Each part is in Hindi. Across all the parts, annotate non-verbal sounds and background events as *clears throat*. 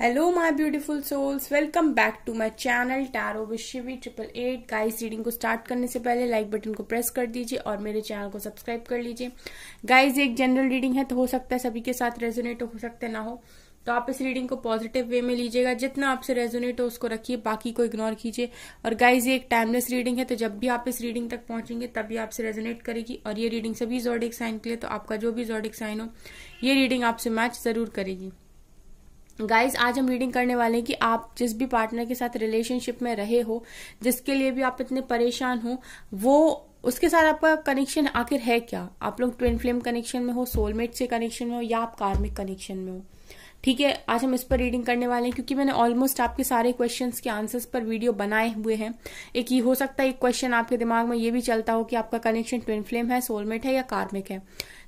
Hello my beautiful souls welcome back to my channel tarot Vishwi triple eight guys reading को स्टार्ट करने से पहले लाइक बटन को प्रेस कर दीजिए और मेरे चैनल को सब्सक्राइब कर लीजिए गाइस एक जनरल रीडिंग है तो हो सकता है सभी के साथ रेजोनेट हो सकता है ना हो तो आप इस रीडिंग को पॉजिटिव वे में लीजिएगा जितना आपसे रेजोनेट हो उसको रखिए बाकी को इग्नोर कीजिए और गाइज ये एक टाइमलेस रीडिंग है तो जब भी आप इस रीडिंग तक पहुंचेंगे तभी आपसे रेजोनेट करेगी और ये रीडिंग सभी जोडिक साइन के लिए तो आपका जो भी जोडिक साइन हो ये रीडिंग आपसे मैच जरूर करेगी गाइज आज हम रीडिंग करने वाले हैं कि आप जिस भी पार्टनर के साथ रिलेशनशिप में रहे हो जिसके लिए भी आप इतने परेशान हो वो उसके साथ आपका कनेक्शन आखिर है क्या आप लोग ट्विन फ्लेम कनेक्शन में हो सोलमेट से कनेक्शन में हो या आप कार्मिक कनेक्शन में हो ठीक है आज हम इस पर रीडिंग करने वाले हैं क्योंकि मैंने ऑलमोस्ट आपके सारे क्वेश्चंस के आंसर्स पर वीडियो बनाए हुए हैं एक ये हो सकता है एक क्वेश्चन आपके दिमाग में ये भी चलता हो कि आपका कनेक्शन ट्विन फ्लेम है सोलमेट है या कार्मिक है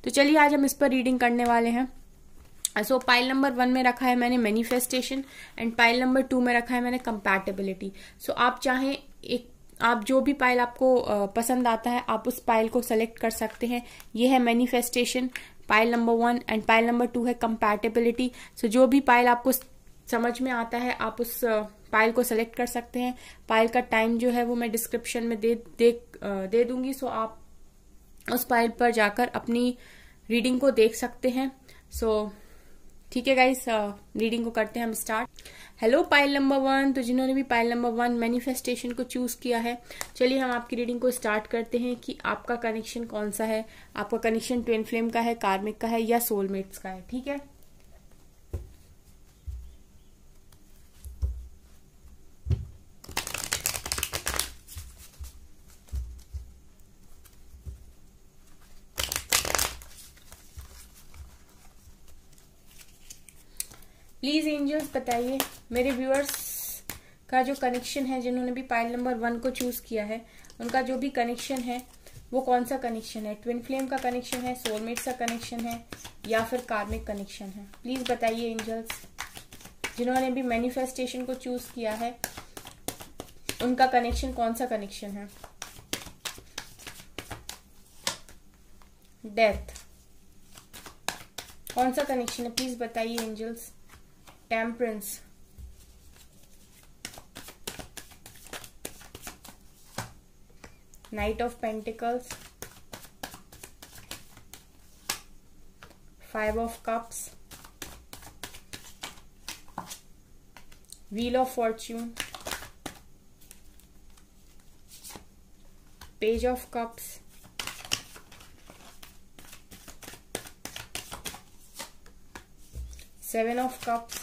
तो चलिए आज हम इस पर रीडिंग करने वाले हैं सो पाइल नंबर वन में रखा है मैंने manifestation and pile number two में रखा है मैंने कंपैटिबिलिटी सो आप चाहें एक आप जो भी पाइल आपको पसंद आता है आप उस पाइल को सेलेक्ट कर सकते हैं ये है manifestation pile number one and pile number two है कंपैटिबिलिटी सो जो भी पाइल आपको समझ में आता है आप उस पाइल को सेलेक्ट कर सकते हैं पाइल का टाइम जो है वो मैं डिस्क्रिप्शन में दे दे, दे दूंगी सो आप उस पाइल पर जाकर अपनी रीडिंग को देख सकते हैं सो so, ठीक है गाइस रीडिंग uh, को करते हैं हम start hello pile number one तो जिन्होंने भी पाइल नंबर वन मैनिफेस्टेशन को चूज किया है चलिए हम आपकी रीडिंग को स्टार्ट करते हैं कि आपका कनेक्शन कौन सा है आपका कनेक्शन ट्विन फ्लेम का है कार्मिक का है या सोलमेट्स का है ठीक है प्लीज़ एंजल्स बताइए मेरे व्यूअर्स का जो कनेक्शन है जिन्होंने भी पाइल नंबर वन को चूज़ किया है उनका जो भी कनेक्शन है वो कौन सा कनेक्शन है ट्विन फ्लेम का कनेक्शन है सोलमेट्स का कनेक्शन है या फिर कार्मिक कनेक्शन है प्लीज़ बताइए एंजल्स जिन्होंने भी मैनिफेस्टेशन को चूज़ किया है उनका कनेक्शन कौन सा कनेक्शन है डेथ कौन सा कनेक्शन है प्लीज़ बताइए angels temperance knight of pentacles five of cups wheel of fortune page of cups seven of cups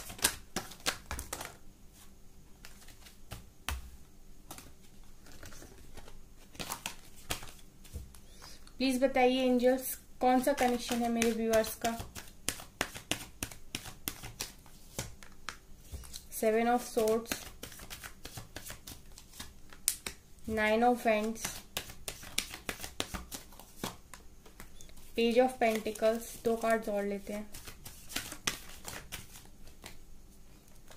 please बताइए एंजल्स कौन सा कनेक्शन है मेरे व्यूअर्स का seven of swords nine of wands page of pentacles दो कार्ड जोड़ लेते हैं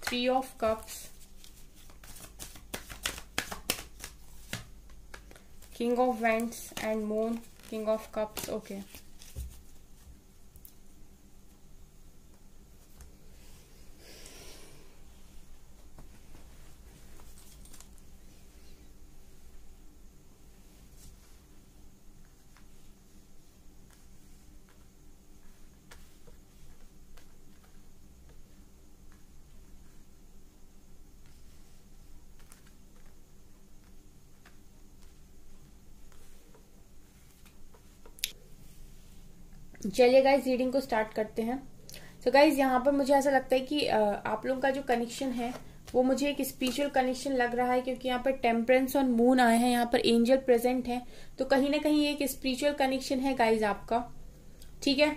three of cups king of wands and moon King of Cups. Okay. चलिए गाइज रीडिंग को स्टार्ट करते हैं तो गाइज यहाँ पर मुझे ऐसा लगता है कि आप लोगों का जो कनेक्शन है वो मुझे एक स्पिरिचुअल कनेक्शन लग रहा है क्योंकि यहाँ पर टेम्परेंस और मून आए हैं यहाँ पर एंजल प्रेजेंट है तो कहीं ना कहीं एक स्पिरिचुअल कनेक्शन है गाइज आपका ठीक है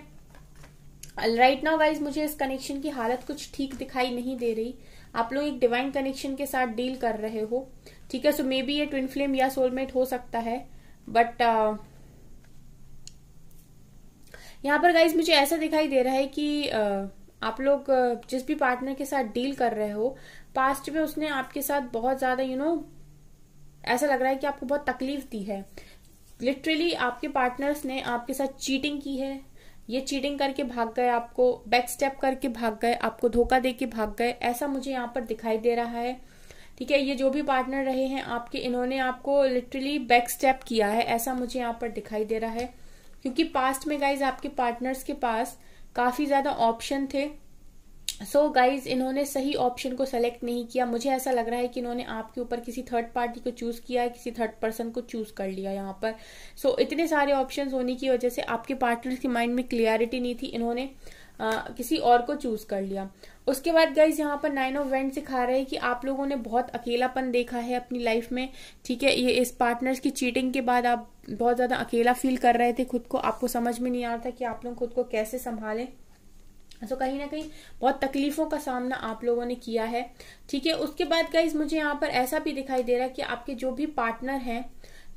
राइट नाउ गाइज मुझे इस कनेक्शन की हालत कुछ ठीक दिखाई नहीं दे रही आप लोग एक डिवाइन कनेक्शन के साथ डील कर रहे हो ठीक है सो मे बी ये ट्विन फ्लेम या सोलमेट हो सकता है बट uh, यहाँ पर गाइज मुझे ऐसा दिखाई दे रहा है कि आप लोग जिस भी पार्टनर के साथ डील कर रहे हो पास्ट में उसने आपके साथ बहुत ज्यादा यू नो ऐसा लग रहा है कि आपको बहुत तकलीफ दी है लिटरली आपके पार्टनर्स ने आपके साथ चीटिंग की है ये चीटिंग करके भाग गए आपको बैक स्टेप करके भाग गए आपको धोखा दे के भाग गए ऐसा मुझे यहाँ पर दिखाई दे रहा है ठीक है ये जो भी पार्टनर रहे हैं आपके इन्होंने आपको लिटरली बैक स्टेप किया है ऐसा मुझे यहाँ पर दिखाई दे रहा है क्योंकि पास्ट में गाइज आपके पार्टनर्स के पास काफी ज्यादा ऑप्शन थे सो so गाइज इन्होंने सही ऑप्शन को सेलेक्ट नहीं किया मुझे ऐसा लग रहा है कि इन्होंने आपके ऊपर किसी थर्ड पार्टी को चूज किया है किसी थर्ड पर्सन को चूज कर लिया यहाँ पर सो so, इतने सारे ऑप्शन होने की वजह से आपके पार्टनर्स के माइंड में क्लियरिटी नहीं थी इन्होंने आ, किसी और को चूज कर लिया उसके बाद गाइज यहाँ पर नाइन ऑफ वेंट सिखा रहे हैं कि आप लोगों ने बहुत अकेलापन देखा है अपनी लाइफ में ठीक है ये इस पार्टनर्स की चीटिंग के बाद आप बहुत ज्यादा अकेला फील कर रहे थे खुद को आपको समझ में नहीं आ रहा था कि आप लोग खुद को कैसे संभालें सो तो कहीं ना कहीं बहुत तकलीफों का सामना आप लोगों ने किया है ठीक है उसके बाद गाइज मुझे यहाँ पर ऐसा भी दिखाई दे रहा है कि आपके जो भी पार्टनर हैं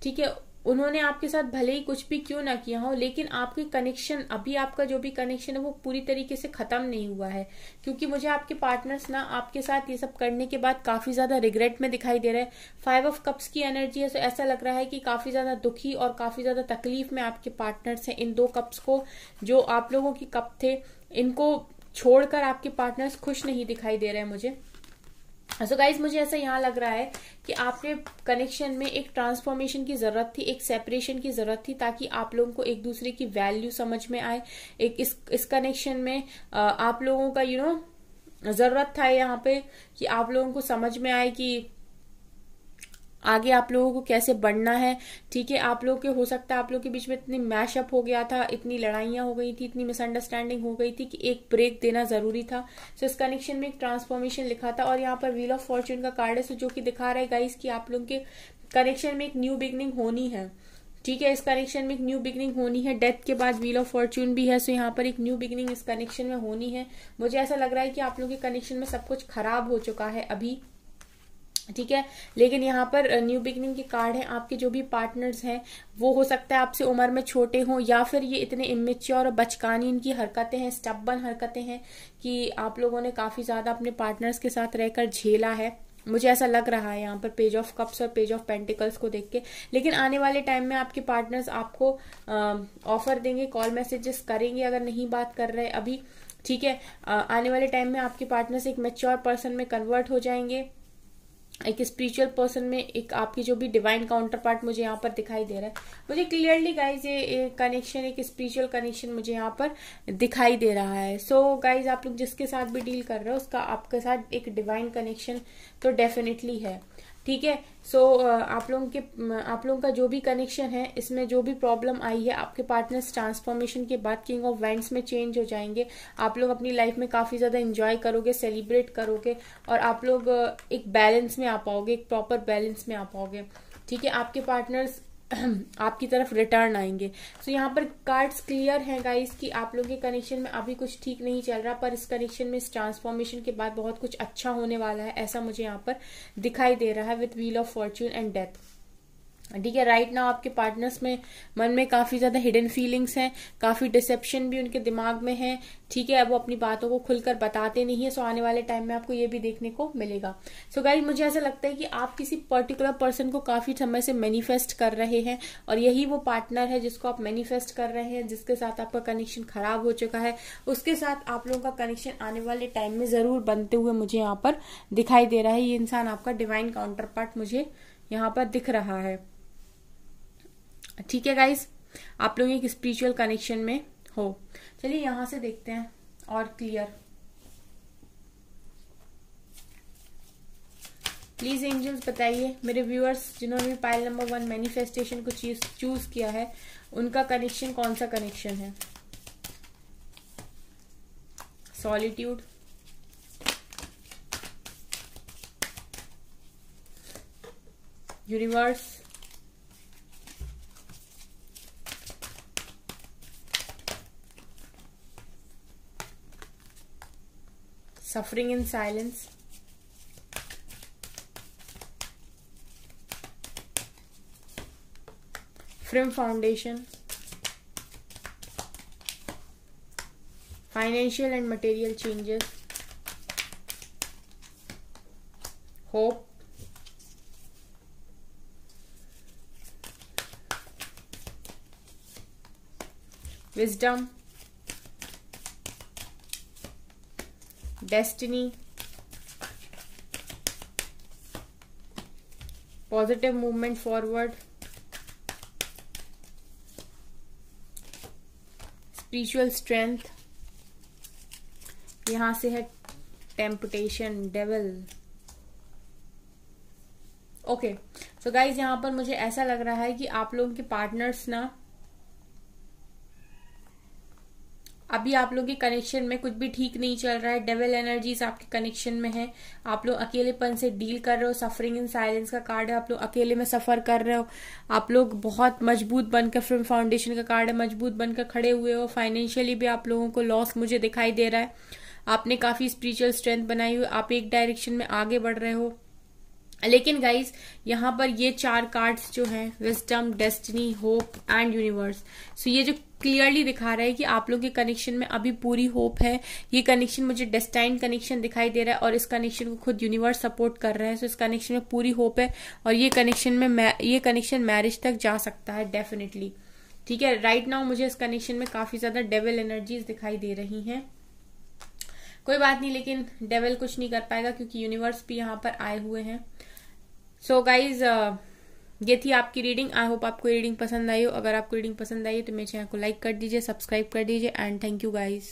ठीक है उन्होंने आपके साथ भले ही कुछ भी क्यों ना किया हो लेकिन आपके कनेक्शन अभी आपका जो भी कनेक्शन है वो पूरी तरीके से खत्म नहीं हुआ है क्योंकि मुझे आपके पार्टनर्स ना आपके साथ ये सब करने के बाद काफी ज्यादा रिग्रेट में दिखाई दे रहे हैं फाइव ऑफ कप्स की एनर्जी है तो ऐसा लग रहा है कि काफी ज्यादा दुखी और काफी ज्यादा तकलीफ में आपके पार्टनर्स हैं इन दो कप्स को जो आप लोगों की कप थे इनको छोड़कर आपके पार्टनर्स खुश नहीं दिखाई दे रहे हैं मुझे सो so गाइज मुझे ऐसा यहाँ लग रहा है कि आपके कनेक्शन में एक ट्रांसफॉर्मेशन की जरूरत थी एक सेपरेशन की जरूरत थी ताकि आप लोगों को एक दूसरे की वैल्यू समझ में आए एक इस इस कनेक्शन में आप लोगों का यू you नो know, जरूरत था यहाँ पे कि आप लोगों को समझ में आए कि आगे आप लोगों को कैसे बढ़ना है ठीक है आप लोग के हो सकता है आप लोग के बीच में इतनी मैशअप हो गया था इतनी लड़ाइयाँ हो गई थी इतनी मिसअंडरस्टैंडिंग हो गई थी कि एक ब्रेक देना जरूरी था सो इस कनेक्शन में एक ट्रांसफॉर्मेशन लिखा था और यहाँ पर व्हील ऑफ फॉर्चून का कार्ड है सो जो कि दिखा रहा है गाइस कि आप लोगों के कनेक्शन में एक न्यू बिगनिंग होनी है ठीक है इस कनेक्शन में एक न्यू बिगनिंग होनी है डेथ के बाद व्हील ऑफ फॉर्चून भी है सो यहाँ पर एक न्यू बिगनिंग इस कनेक्शन में होनी है मुझे ऐसा लग रहा है कि आप लोग के कनेक्शन में सब कुछ खराब हो चुका है अभी ठीक है लेकिन यहाँ पर न्यू बिगनिंग के कार्ड हैं आपके जो भी पार्टनर्स हैं वो हो सकता है आपसे उम्र में छोटे हों या फिर ये इतने इमेच्योर और बचकानी इनकी हरकतें हैं स्टब्बन हरकतें हैं कि आप लोगों ने काफ़ी ज़्यादा अपने पार्टनर्स के साथ रहकर झेला है मुझे ऐसा लग रहा है यहाँ पर पेज ऑफ कप्स और पेज ऑफ पेंटिकल्स को देख के लेकिन आने वाले टाइम में आपके पार्टनर्स आपको ऑफर देंगे कॉल मैसेजेस करेंगे अगर नहीं बात कर रहे अभी ठीक है आने वाले टाइम में आपके पार्टनर्स एक मेच्योर पर्सन में कन्वर्ट हो जाएंगे एक स्पिरिचुअल पर्सन में एक आपकी जो भी डिवाइन काउंटर पार्ट मुझे यहाँ पर दिखाई दे रहा है मुझे क्लियरली गाइज ये कनेक्शन एक स्पिरिचुअल कनेक्शन मुझे यहाँ पर दिखाई दे रहा है सो so, गाइज आप लोग जिसके साथ भी डील कर रहे हो उसका आपके साथ एक डिवाइन कनेक्शन तो डेफिनेटली है ठीक है सो so, आप लोगों के आप लोगों का जो भी कनेक्शन है इसमें जो भी प्रॉब्लम आई है आपके पार्टनर्स ट्रांसफॉर्मेशन के बाद किंग ऑफ वेंट्स में चेंज हो जाएंगे आप लोग अपनी लाइफ में काफ़ी ज़्यादा इंजॉय करोगे सेलिब्रेट करोगे और आप लोग एक बैलेंस में आ पाओगे एक प्रॉपर बैलेंस में आ पाओगे ठीक है आपके पार्टनर्स *clears throat* आपकी तरफ रिटर्न आएंगे सो so, यहाँ पर कार्ड्स क्लियर हैं गाइस कि आप लोगों के कनेक्शन में अभी कुछ ठीक नहीं चल रहा पर इस कनेक्शन में इस ट्रांसफॉर्मेशन के बाद बहुत कुछ अच्छा होने वाला है ऐसा मुझे यहाँ पर दिखाई दे रहा है with wheel of fortune and death ठीक है राइट नाउ आपके पार्टनर्स में मन में काफी ज्यादा हिडन फीलिंग्स हैं काफी डिसेप्शन भी उनके दिमाग में है ठीक है अब वो अपनी बातों को खुलकर बताते नहीं है सो आने वाले टाइम में आपको ये भी देखने को मिलेगा सो so गाइज मुझे ऐसा लगता है कि आप किसी पर्टिकुलर पर्सन को काफी समय से मैनिफेस्ट कर रहे हैं और यही वो पार्टनर है जिसको आप मैनिफेस्ट कर रहे हैं जिसके साथ आपका कनेक्शन खराब हो चुका है उसके साथ आप लोगों का कनेक्शन आने वाले टाइम में जरूर बनते हुए मुझे यहाँ पर दिखाई दे रहा है ये इंसान आपका डिवाइन काउंटर पार्ट मुझे यहाँ पर दिख रहा है ठीक है गाइज आप लोग एक स्पिरिचुअल कनेक्शन में हो चलिए यहां से देखते हैं और क्लियर प्लीज एंजल्स बताइए मेरे व्यूअर्स जिन्होंने पाइल नंबर वन मैनिफेस्टेशन को चीज चूज किया है उनका कनेक्शन कौन सा कनेक्शन है solitude universe suffering in silence. Firm foundation. Financial and material changes. Hope. Wisdom. destiny positive movement forward spiritual strength यहां से है temptation devil okay so guys यहां पर मुझे ऐसा लग रहा है कि आप लोगों के पार्टनर्स ना अभी आप लोग के कनेक्शन में कुछ भी ठीक नहीं चल रहा है डेवल एनर्जीज आपके कनेक्शन में है आप लोग अकेलेपन से डील कर रहे हो सफरिंग इन साइलेंस का कार्ड है आप लोग अकेले में सफर कर रहे हो आप लोग बहुत मजबूत बनकर फिल्म फाउंडेशन का कार्ड है मजबूत बनकर खड़े हुए हो फाइनेंशियली भी आप लोगों को लॉस मुझे दिखाई दे रहा है आपने काफी स्पिरिचुअल स्ट्रेंथ बनाई हुई आप एक डायरेक्शन में आगे बढ़ रहे हो लेकिन गाइज यहाँ पर ये चार कार्ड्स जो हैं wisdom destiny hope and universe so ये जो क्लियरली दिखा रहा है कि आप लोग के कनेक्शन में अभी पूरी होप है ये कनेक्शन मुझे डेस्टाइन कनेक्शन दिखाई दे रहा है और इस कनेक्शन को खुद यूनिवर्स सपोर्ट कर रहा है सो so इस कनेक्शन में पूरी होप है और ये कनेक्शन में ये कनेक्शन मैरिज तक जा सकता है डेफिनेटली ठीक है राइट नाउ मुझे इस कनेक्शन में काफी ज्यादा डेवल एनर्जीज दिखाई दे रही हैं कोई बात नहीं लेकिन डेवल कुछ नहीं कर पाएगा क्योंकि यूनिवर्स भी यहाँ पर आए हुए हैं सो गाइज uh, ये थी आपकी रीडिंग आई होप आपको रीडिंग पसंद आई हो अगर आपको रीडिंग पसंद आई तो मेरे चैनल को लाइक कर दीजिए सब्सक्राइब कर दीजिए and thank you guys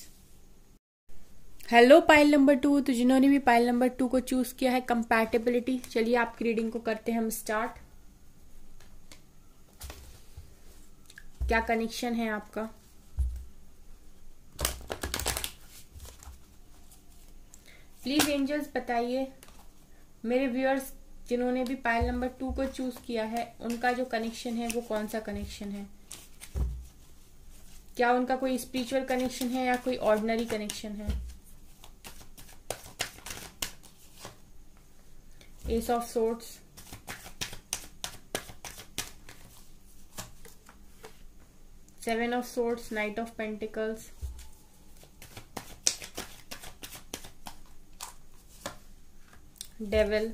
hello pile number two तो जिन्होंने भी पाइल नंबर टू को चूज किया है कंपैटिबिलिटी चलिए आपकी रीडिंग को करते हैं हम स्टार्ट क्या कनेक्शन है आपका प्लीज एंजल्स बताइए मेरे व्यूअर्स जिन्होंने भी पाइल नंबर टू को चूज किया है उनका जो कनेक्शन है वो कौन सा कनेक्शन है क्या उनका कोई स्पिरिचुअल कनेक्शन है या कोई ऑर्डिनरी कनेक्शन है ace of swords seven of swords knight of pentacles devil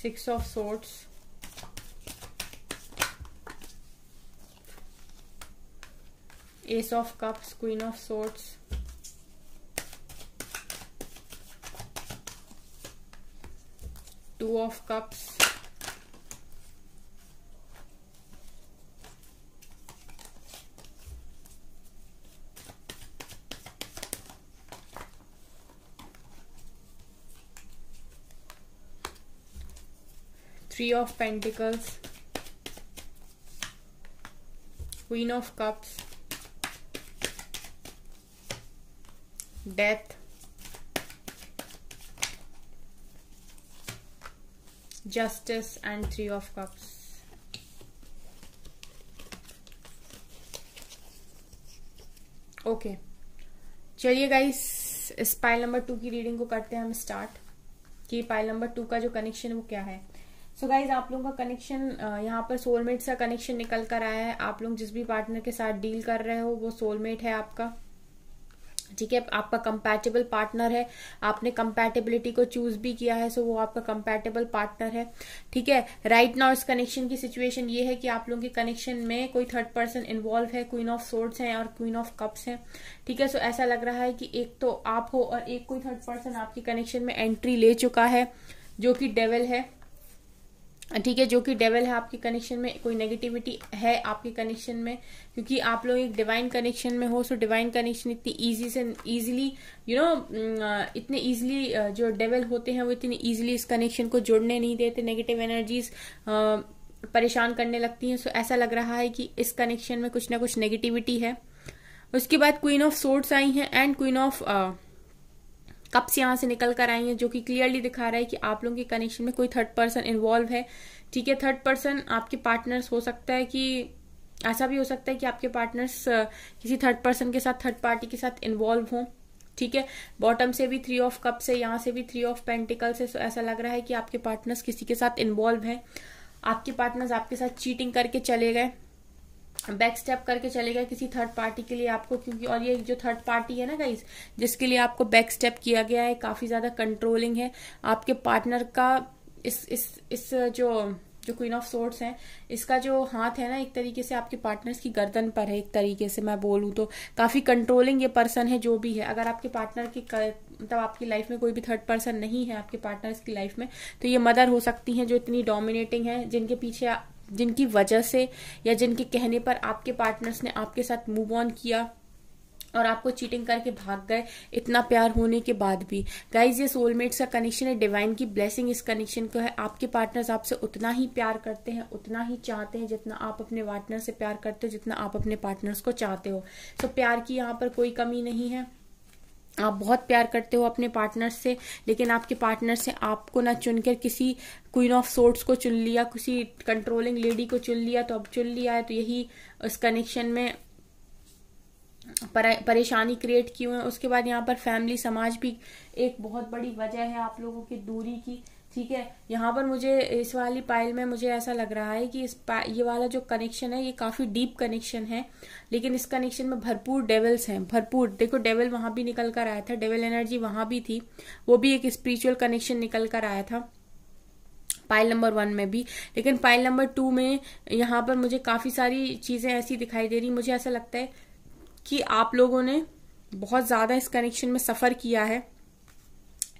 Six of Swords. Ace of Cups, Queen of Swords. Two of Cups. three of pentacles queen of cups death justice and three of cups okay okay. चलिए गाइस इस पाइल नंबर टू की रीडिंग को करते हैं हम स्टार्ट कि पाइल नंबर टू का जो कनेक्शन है वो क्या है सो so गाइज आप लोगों का कनेक्शन यहाँ पर सोलमेट का कनेक्शन निकल कर आया है आप लोग जिस भी पार्टनर के साथ डील कर रहे हो वो सोलमेट है आपका ठीक है आपका कंपैटिबल पार्टनर है आपने कंपैटिबिलिटी को चूज भी किया है सो वो आपका कंपैटिबल पार्टनर है ठीक है राइट नाउ इस कनेक्शन की सिचुएशन ये है कि आप लोगों के कनेक्शन में कोई थर्ड पर्सन इन्वॉल्व है क्वीन ऑफ सोर्ट्स हैं और क्वीन ऑफ कप्स हैं ठीक है सो ऐसा लग रहा है कि एक तो आप हो और एक कोई थर्ड पर्सन आपके कनेक्शन में एंट्री ले चुका है जो कि डेवल है ठीक है जो कि डेवल है आपके कनेक्शन में कोई नेगेटिविटी है आपके कनेक्शन में क्योंकि आप लोग एक डिवाइन कनेक्शन में हो सो डिवाइन कनेक्शन इतनी इजी से इजीली यू नो इतने इजीली जो डेवल होते हैं वो इतने इजीली इस कनेक्शन को जोड़ने नहीं देते नेगेटिव एनर्जीज परेशान करने लगती हैं सो ऐसा लग रहा है कि इस कनेक्शन में कुछ ना कुछ नेगेटिविटी है उसके बाद क्वीन ऑफ सोर्ट्स आई हैं एंड क्वीन ऑफ कप्स यहाँ से निकल कर आई हैं जो कि क्लियरली दिखा रहा है कि आप लोगों के कनेक्शन में कोई थर्ड पर्सन इन्वॉल्व है ठीक है थर्ड पर्सन आपके पार्टनर्स हो सकता है कि ऐसा भी हो सकता है कि आपके पार्टनर्स किसी थर्ड पर्सन के साथ थर्ड पार्टी के साथ इन्वॉल्व हों ठीक है बॉटम से भी थ्री ऑफ कप से यहाँ से भी थ्री ऑफ पेंटिकल से ऐसा लग रहा है कि आपके पार्टनर्स किसी के साथ इन्वॉल्व हैं आपके पार्टनर्स आपके साथ चीटिंग करके चले गए बैक स्टेप करके चलेगा किसी थर्ड पार्टी के लिए आपको क्योंकि और ये जो थर्ड पार्टी है ना गाइज जिसके लिए आपको बैक स्टेप किया गया है काफी ज्यादा कंट्रोलिंग है आपके पार्टनर का इस इस इस जो जो क्वीन ऑफ सोर्ट्स है इसका जो हाथ है ना एक तरीके से आपके पार्टनर्स की गर्दन पर है एक तरीके से मैं बोलूँ तो काफ़ी कंट्रोलिंग ये पर्सन है जो भी है अगर आपके पार्टनर की मतलब आपकी लाइफ में कोई भी थर्ड पर्सन नहीं है आपके पार्टनर्स की लाइफ में तो ये मदर हो सकती हैं जो इतनी डोमिनेटिंग है जिनके पीछे जिनकी वजह से या जिनके कहने पर आपके पार्टनर्स ने आपके साथ मूव ऑन किया और आपको चीटिंग करके भाग गए इतना प्यार होने के बाद भी गाइज ये सोलमेट्स का कनेक्शन है डिवाइन की ब्लेसिंग इस कनेक्शन को है आपके पार्टनर्स आपसे उतना ही प्यार करते हैं उतना ही चाहते हैं जितना आप अपने पार्टनर से प्यार करते हो जितना आप अपने पार्टनर्स को चाहते हो सो so, प्यार की यहाँ पर कोई कमी नहीं है आप बहुत प्यार करते हो अपने पार्टनर से लेकिन आपके पार्टनर से आपको ना चुनकर किसी क्वीन ऑफ सोर्ट्स को चुन लिया किसी कंट्रोलिंग लेडी को चुन लिया तो अब चुन लिया है तो यही उस कनेक्शन में परेशानी क्रिएट की हुई है उसके बाद यहाँ पर फैमिली समाज भी एक बहुत बड़ी वजह है आप लोगों की दूरी की ठीक है यहाँ पर मुझे इस वाली पाइल में मुझे ऐसा लग रहा है कि इस ये वाला जो कनेक्शन है ये काफ़ी डीप कनेक्शन है लेकिन इस कनेक्शन में भरपूर डेवल्स हैं भरपूर देखो डेवल वहाँ भी निकल कर आया था डेवल एनर्जी वहां भी थी वो भी एक स्पिरिचुअल कनेक्शन निकल कर आया था पाइल नंबर वन में भी लेकिन पाइल नंबर टू में यहाँ पर मुझे काफ़ी सारी चीज़ें ऐसी दिखाई दे रही मुझे ऐसा लगता है कि आप लोगों ने बहुत ज़्यादा इस कनेक्शन में सफ़र किया है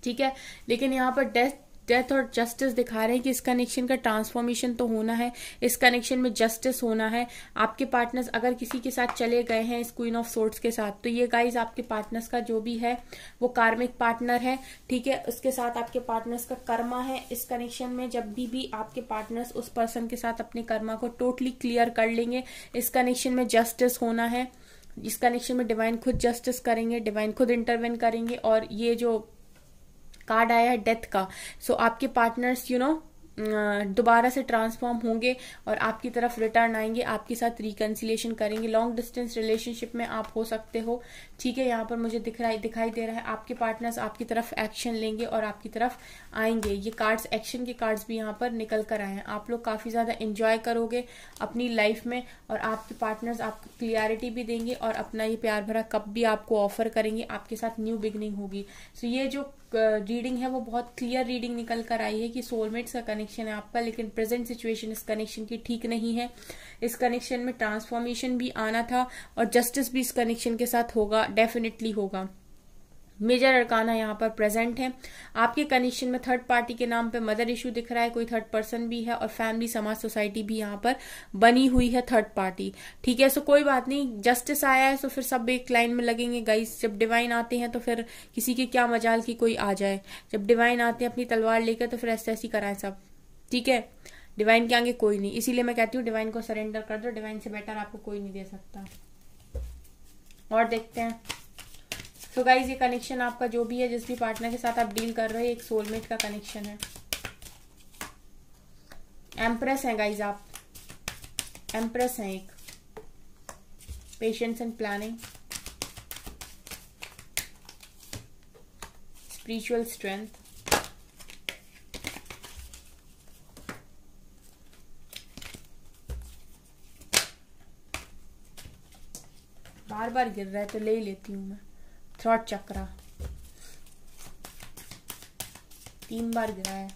ठीक है लेकिन यहाँ पर डेथ डेथ और जस्टिस दिखा रहे हैं कि इस कनेक्शन का ट्रांसफॉर्मेशन तो होना है इस कनेक्शन में जस्टिस होना है आपके पार्टनर्स अगर किसी के साथ चले गए हैं इस क्वीन ऑफ सोर्ट्स के साथ तो ये गाइज आपके पार्टनर्स का जो भी है वो कार्मिक पार्टनर है ठीक है उसके साथ आपके पार्टनर्स का कर्मा है इस कनेक्शन में जब भी भी आपके पार्टनर्स उस पर्सन के साथ अपने कर्मा को टोटली क्लियर कर लेंगे इस कनेक्शन में जस्टिस होना है इस कनेक्शन में डिवाइन खुद जस्टिस करेंगे डिवाइन खुद इंटरवेन करेंगे और ये जो कार्ड आया है डेथ का सो so, आपके पार्टनर्स यू नो दोबारा से ट्रांसफॉर्म होंगे और आपकी तरफ रिटर्न आएंगे आपके साथ रिकन्सिलेशन करेंगे लॉन्ग डिस्टेंस रिलेशनशिप में आप हो सकते हो ठीक है यहाँ पर मुझे दिख रहा है दिखाई दे रहा है आपके पार्टनर्स आपकी तरफ एक्शन लेंगे और आपकी तरफ आएंगे ये कार्ड्स एक्शन के कार्ड्स भी यहाँ पर निकल कर आए हैं आप लोग काफ़ी ज़्यादा इन्जॉय करोगे अपनी लाइफ में और आपके पार्टनर्स आपको क्लियरिटी भी देंगे और अपना ये प्यार भरा कप भी आपको ऑफर करेंगे आपके साथ न्यू बिगनिंग होगी सो ये जो रीडिंग है वो बहुत क्लियर रीडिंग निकल कर आई है कि सोलमेट्स का कनेक्शन है आपका लेकिन प्रेजेंट सिचुएशन इस कनेक्शन की ठीक नहीं है इस कनेक्शन में ट्रांसफॉर्मेशन भी आना था और जस्टिस भी इस कनेक्शन के साथ होगा डेफिनेटली होगा मेजर अरकाना यहाँ पर प्रेजेंट है आपके कनेक्शन में थर्ड पार्टी के नाम पे मदर इशू दिख रहा है कोई थर्ड पर्सन भी है और फैमिली समाज सोसाइटी भी यहाँ पर बनी हुई है थर्ड पार्टी ठीक है सो कोई बात नहीं जस्टिस आया है सो फिर सब एक लाइन में लगेंगे गाइस जब डिवाइन आते हैं तो फिर किसी के क्या मजाल की कोई आ जाए जब डिवाइन आते हैं अपनी तलवार लेकर तो फिर ऐसे ऐसी कराएं सब ठीक है डिवाइन के आगे कोई नहीं इसीलिए मैं कहती हूँ डिवाइन को सरेंडर कर दो डिवाइन से बेटर आपको कोई नहीं दे सकता और देखते हैं सो तो गाइज ये कनेक्शन आपका जो भी है जिस भी पार्टनर के साथ आप डील कर रहे हो एक सोलमेट का कनेक्शन है एम्प्रेस है गाइज आप एम्प्रेस हैं एक patience and planning spiritual strength बार बार गिर रहा है तो ले लेती हूँ मैं थ्रॉट चक्रा तीन बार गिरा है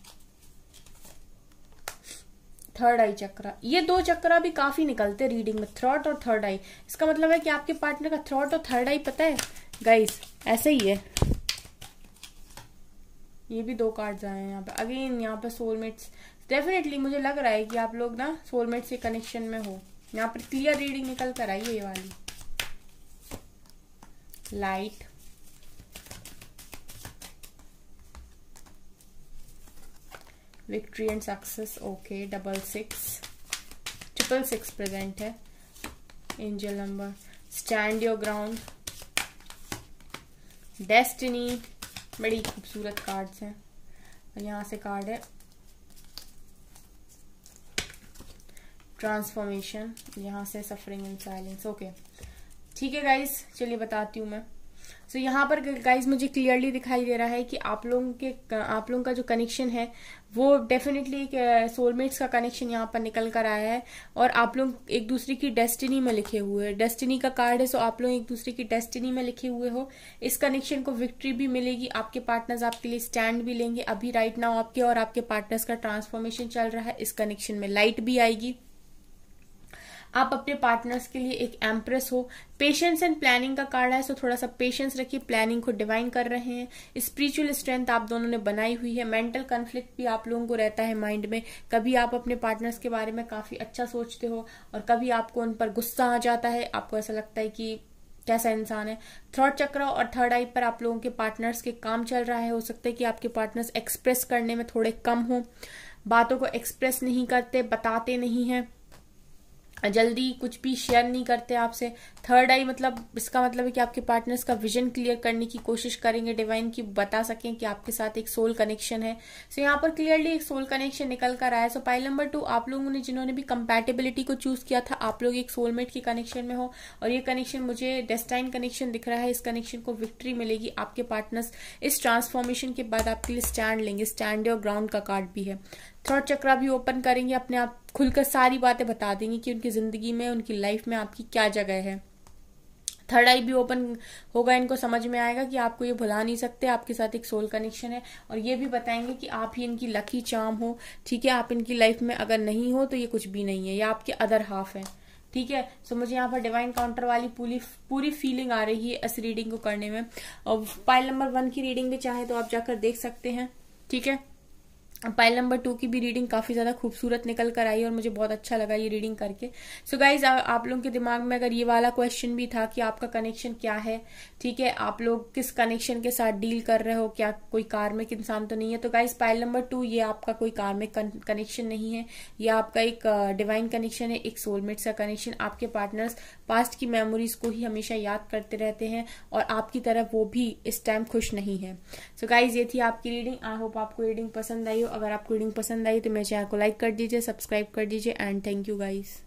थर्ड आई चक्रा ये दो चक्रा भी काफी निकलते रीडिंग में थ्रॉट और थर्ड आई इसका मतलब है कि आपके पार्टनर का थ्रॉट और थर्ड आई पता है गाइस ऐसे ही है ये भी दो कार्ड आए हैं यहाँ पे अगेन यहाँ पे सोलमेट्स डेफिनेटली मुझे लग रहा है कि आप लोग ना सोलमेट से कनेक्शन में हो यहाँ पर क्लियर रीडिंग निकल कर आई है ये वाली light victory and success okay double six triple six present है angel number stand your ground destiny बड़ी खूबसूरत कार्ड्स हैं और यहाँ से कार्ड है ट्रांसफॉर्मेशन यहाँ से सफरिंग इन साइलेंस ओके ठीक है गाइस चलिए बताती हूँ मैं सो so, यहाँ पर गाइज मुझे क्लियरली दिखाई दे रहा है कि आप लोगों के आप लोगों का जो कनेक्शन है वो डेफिनेटली एक सोलमेट्स का कनेक्शन यहाँ पर निकल कर आया है और आप लोग एक दूसरे की डेस्टिनी में लिखे हुए हैं डेस्टिनी का कार्ड है सो आप लोग एक दूसरे की डेस्टिनी में लिखे हुए हो इस कनेक्शन को विक्ट्री भी मिलेगी आपके पार्टनर्स आपके लिए स्टैंड भी लेंगे अभी राइट नाउ आपके और आपके पार्टनर्स का ट्रांसफॉर्मेशन चल रहा है इस कनेक्शन में लाइट भी आएगी आप अपने पार्टनर्स के लिए एक एम्प्रेस हो पेशेंस एंड प्लानिंग का कार्ड है सो थोड़ा सा पेशेंस रखिए प्लानिंग को डिवाइन कर रहे हैं स्पिरिचुअल स्ट्रेंथ आप दोनों ने बनाई हुई है मेंटल कन्फ्लिक्ट भी आप लोगों को रहता है माइंड में कभी आप अपने पार्टनर्स के बारे में काफी अच्छा सोचते हो और कभी आपको उन पर गुस्सा आ जाता है आपको ऐसा लगता है कि कैसा इंसान है थर्ड चक्र और थर्ड आई पर आप लोगों के पार्टनर्स के काम चल रहा है हो सकता है कि आपके पार्टनर्स एक्सप्रेस करने में थोड़े कम हो बातों को एक्सप्रेस नहीं करते बताते नहीं हैं जल्दी कुछ भी शेयर नहीं करते आपसे थर्ड आई मतलब इसका मतलब है कि आपके पार्टनर्स का विजन क्लियर करने की कोशिश करेंगे डिवाइन की बता सकें कि आपके साथ एक सोल कनेक्शन है सो so, यहाँ पर क्लियरली एक सोल कनेक्शन निकल कर आया so so, pile number two आप लोगों ने जिन्होंने भी कंपेटेबिलिटी को चूज किया था आप लोग एक सोलमेट के कनेक्शन में हो और ये कनेक्शन मुझे डेस्टाइन कनेक्शन दिख रहा है इस कनेक्शन को विक्ट्री मिलेगी आपके पार्टनर्स इस ट्रांसफॉर्मेशन के बाद आपके लिए स्टैंड लेंगे स्टैंड और ग्राउंड का कार्ड भी है थर्ड चक्रा भी ओपन करेंगे अपने आप खुलकर सारी बातें बता देंगे कि उनकी ज़िंदगी में उनकी लाइफ में आपकी क्या जगह है थर्ड आई भी ओपन होगा इनको समझ में आएगा कि आपको ये भुला नहीं सकते आपके साथ एक सोल कनेक्शन है और ये भी बताएंगे कि आप ही इनकी लकी चाम हो ठीक है आप इनकी लाइफ में अगर नहीं हो तो ये कुछ भी नहीं है ये आपके अदर हाफ है ठीक है सो मुझे यहाँ पर डिवाइन काउंटर वाली पूरी पूरी फीलिंग आ रही है इस रीडिंग को करने में और पाइल नंबर वन की रीडिंग भी चाहे तो आप जाकर देख सकते हैं ठीक है पाइल नंबर टू की भी रीडिंग काफ़ी ज़्यादा खूबसूरत निकल कर आई और मुझे बहुत अच्छा लगा ये रीडिंग करके सो so गाइज आप लोगों के दिमाग में अगर ये वाला क्वेश्चन भी था कि आपका कनेक्शन क्या है ठीक है आप लोग किस कनेक्शन के साथ डील कर रहे हो क्या कोई कार्मिक इंसान तो नहीं है तो गाइज पाइल नंबर टू ये आपका कोई कार्मिक कनेक्शन नहीं है ये आपका एक डिवाइन कनेक्शन है एक सोलमेट्स का कनेक्शन आपके पार्टनर्स पास्ट की मेमोरीज को ही हमेशा याद करते रहते हैं और आपकी तरफ वो भी इस टाइम खुश नहीं है सो so गाइज ये थी आपकी रीडिंग आई होप आपको रीडिंग पसंद आई हो अगर आपको रीडिंग पसंद आई तो मेरे चैनल को लाइक कर दीजिए सब्सक्राइब कर दीजिए एंड थैंक यू गाइज़